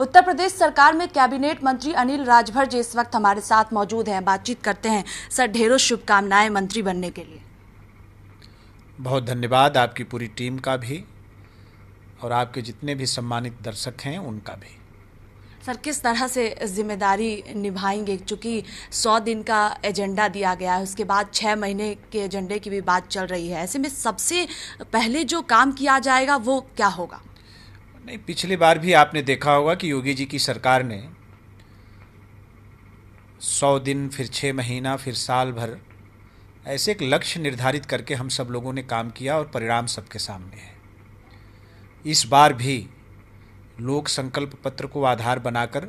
उत्तर प्रदेश सरकार में कैबिनेट मंत्री अनिल राजभर जी इस वक्त हमारे साथ मौजूद हैं बातचीत करते हैं सर ढेरों शुभकामनाएं मंत्री बनने के लिए बहुत धन्यवाद आपकी पूरी टीम का भी और आपके जितने भी सम्मानित दर्शक हैं उनका भी सर किस तरह से जिम्मेदारी निभाएंगे चूंकि सौ दिन का एजेंडा दिया गया है उसके बाद छः महीने के एजेंडे की भी बात चल रही है ऐसे में सबसे पहले जो काम किया जाएगा वो क्या होगा नहीं पिछली बार भी आपने देखा होगा कि योगी जी की सरकार ने सौ दिन फिर छः महीना फिर साल भर ऐसे एक लक्ष्य निर्धारित करके हम सब लोगों ने काम किया और परिणाम सबके सामने है इस बार भी लोक संकल्प पत्र को आधार बनाकर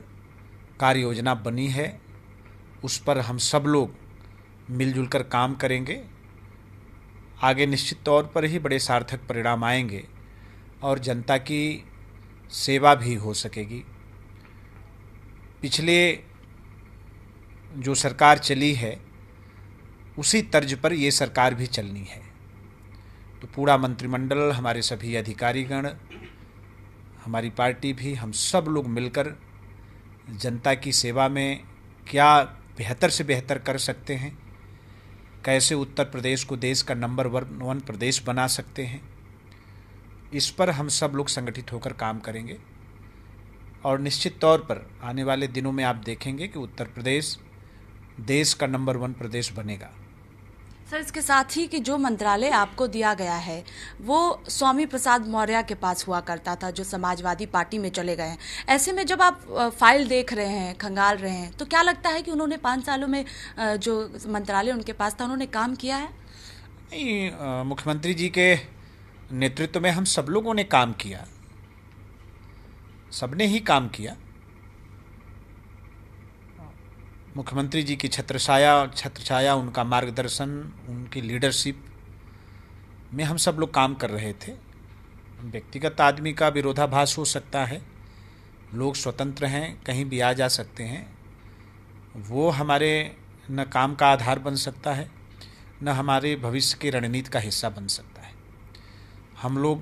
कार्य योजना बनी है उस पर हम सब लोग मिलजुल कर काम करेंगे आगे निश्चित तौर पर ही बड़े सार्थक परिणाम आएंगे और जनता की सेवा भी हो सकेगी पिछले जो सरकार चली है उसी तर्ज पर ये सरकार भी चलनी है तो पूरा मंत्रिमंडल हमारे सभी अधिकारीगण हमारी पार्टी भी हम सब लोग मिलकर जनता की सेवा में क्या बेहतर से बेहतर कर सकते हैं कैसे उत्तर प्रदेश को देश का नंबर वन प्रदेश बना सकते हैं इस पर हम सब लोग संगठित होकर काम करेंगे और निश्चित तौर पर आने वाले दिनों में आप देखेंगे कि उत्तर प्रदेश देश का नंबर वन प्रदेश बनेगा सर इसके साथ ही कि जो मंत्रालय आपको दिया गया है वो स्वामी प्रसाद मौर्य के पास हुआ करता था जो समाजवादी पार्टी में चले गए हैं ऐसे में जब आप फाइल देख रहे हैं खंगाल रहे हैं तो क्या लगता है कि उन्होंने पाँच सालों में जो मंत्रालय उनके पास था उन्होंने काम किया है नहीं मुख्यमंत्री जी के नेतृत्व में हम सब लोगों ने काम किया सबने ही काम किया मुख्यमंत्री जी की छत्रछाया छत्रछाया उनका मार्गदर्शन उनकी लीडरशिप में हम सब लोग काम कर रहे थे व्यक्तिगत आदमी का विरोधाभास हो सकता है लोग स्वतंत्र हैं कहीं भी आ जा सकते हैं वो हमारे न काम का आधार बन सकता है न हमारे भविष्य की रणनीति का हिस्सा बन सकता हम लोग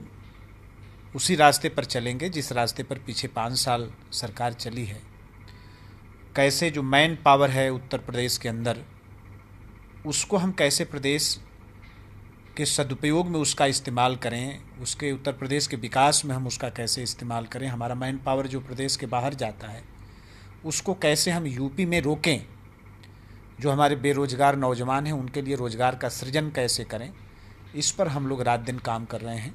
उसी रास्ते पर चलेंगे जिस रास्ते पर पीछे पाँच साल सरकार चली है कैसे जो मैन पावर है उत्तर प्रदेश के अंदर उसको हम कैसे प्रदेश के सदुपयोग में उसका इस्तेमाल करें उसके उत्तर प्रदेश के विकास में हम उसका कैसे इस्तेमाल करें हमारा मैन पावर जो प्रदेश के बाहर जाता है उसको कैसे हम यूपी में रोकें जो हमारे बेरोज़गार नौजवान हैं उनके लिए रोज़गार का सृजन कैसे करें इस पर हम लोग रात दिन काम कर रहे हैं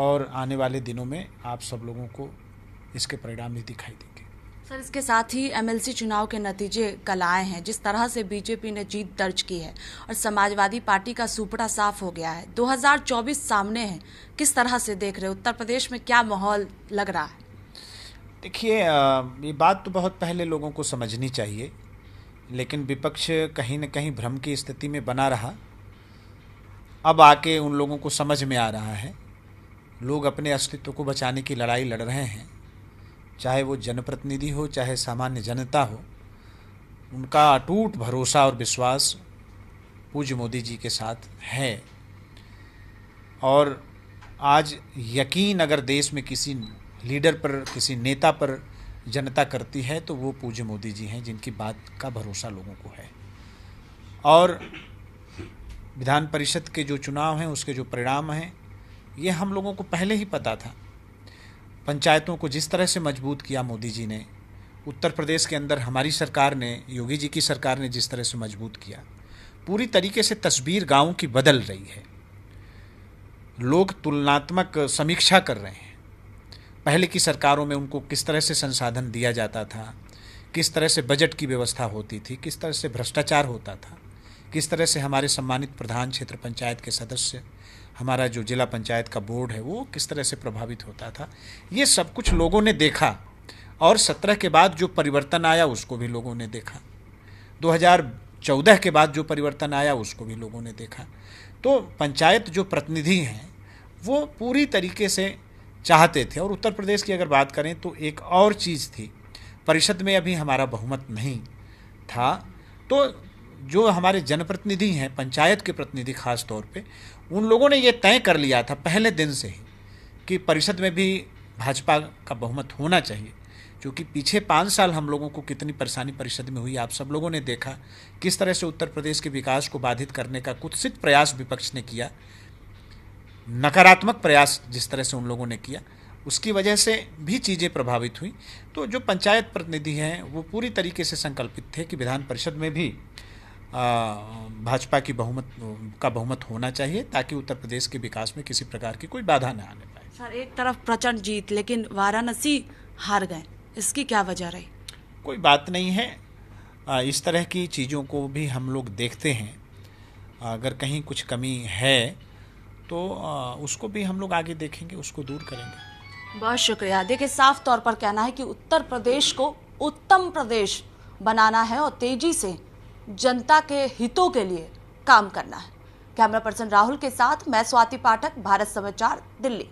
और आने वाले दिनों में आप सब लोगों को इसके परिणाम भी दिखाई देंगे सर इसके साथ ही एमएलसी चुनाव के नतीजे कल आए हैं जिस तरह से बीजेपी ने जीत दर्ज की है और समाजवादी पार्टी का सुपड़ा साफ हो गया है 2024 सामने है किस तरह से देख रहे उत्तर प्रदेश में क्या माहौल लग रहा है देखिए ये बात तो बहुत पहले लोगों को समझनी चाहिए लेकिन विपक्ष कहीं ना कहीं भ्रम की स्थिति में बना रहा अब आके उन लोगों को समझ में आ रहा है लोग अपने अस्तित्व को बचाने की लड़ाई लड़ रहे हैं चाहे वो जनप्रतिनिधि हो चाहे सामान्य जनता हो उनका अटूट भरोसा और विश्वास पूज्य मोदी जी के साथ है और आज यकीन अगर देश में किसी लीडर पर किसी नेता पर जनता करती है तो वो पूज्य मोदी जी हैं जिनकी बात का भरोसा लोगों को है और विधान परिषद के जो चुनाव हैं उसके जो परिणाम हैं ये हम लोगों को पहले ही पता था पंचायतों को जिस तरह से मजबूत किया मोदी जी ने उत्तर प्रदेश के अंदर हमारी सरकार ने योगी जी की सरकार ने जिस तरह से मजबूत किया पूरी तरीके से तस्वीर गाँव की बदल रही है लोग तुलनात्मक समीक्षा कर रहे हैं पहले की सरकारों में उनको किस तरह से संसाधन दिया जाता था किस तरह से बजट की व्यवस्था होती थी किस तरह से भ्रष्टाचार होता था किस तरह से हमारे सम्मानित प्रधान क्षेत्र पंचायत के सदस्य हमारा जो जिला पंचायत का बोर्ड है वो किस तरह से प्रभावित होता था ये सब कुछ लोगों ने देखा और सत्रह के बाद जो परिवर्तन आया उसको भी लोगों ने देखा 2014 के बाद जो परिवर्तन आया उसको भी लोगों ने देखा तो पंचायत जो प्रतिनिधि हैं वो पूरी तरीके से चाहते थे और उत्तर प्रदेश की अगर बात करें तो एक और चीज़ थी परिषद में अभी हमारा बहुमत नहीं था तो जो हमारे जनप्रतिनिधि हैं पंचायत के प्रतिनिधि खास तौर पे उन लोगों ने ये तय कर लिया था पहले दिन से ही कि परिषद में भी भाजपा का बहुमत होना चाहिए क्योंकि पीछे पाँच साल हम लोगों को कितनी परेशानी परिषद में हुई आप सब लोगों ने देखा किस तरह से उत्तर प्रदेश के विकास को बाधित करने का कुत्सित प्रयास विपक्ष ने किया नकारात्मक प्रयास जिस तरह से उन लोगों ने किया उसकी वजह से भी चीज़ें प्रभावित हुई तो जो पंचायत प्रतिनिधि हैं वो पूरी तरीके से संकल्पित थे कि विधान परिषद में भी भाजपा की बहुमत का बहुमत होना चाहिए ताकि उत्तर प्रदेश के विकास में किसी प्रकार की कोई बाधा न आने पाए सर एक तरफ प्रचंड जीत लेकिन वाराणसी हार गए इसकी क्या वजह रही कोई बात नहीं है इस तरह की चीज़ों को भी हम लोग देखते हैं अगर कहीं कुछ कमी है तो उसको भी हम लोग आगे देखेंगे उसको दूर करेंगे बहुत शुक्रिया देखिए साफ तौर पर कहना है कि उत्तर प्रदेश को उत्तम प्रदेश बनाना है और तेजी से जनता के हितों के लिए काम करना है कैमरा पर्सन राहुल के साथ मैं स्वाति पाठक भारत समाचार दिल्ली